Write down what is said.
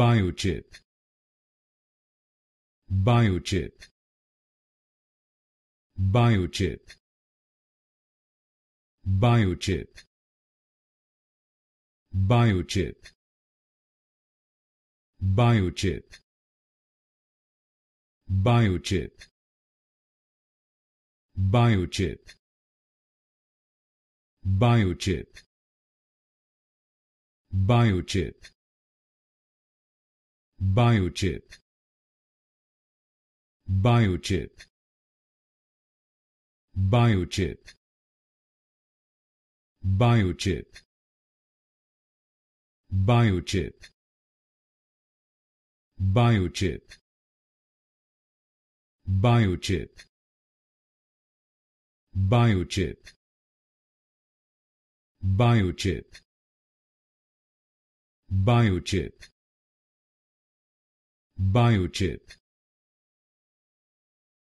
biochip biochip biochip biochip biochip biochip biochip biochip biochip biochip biochip biochip biochip biochip biochip biochip biochip biochip biochip biochip biochip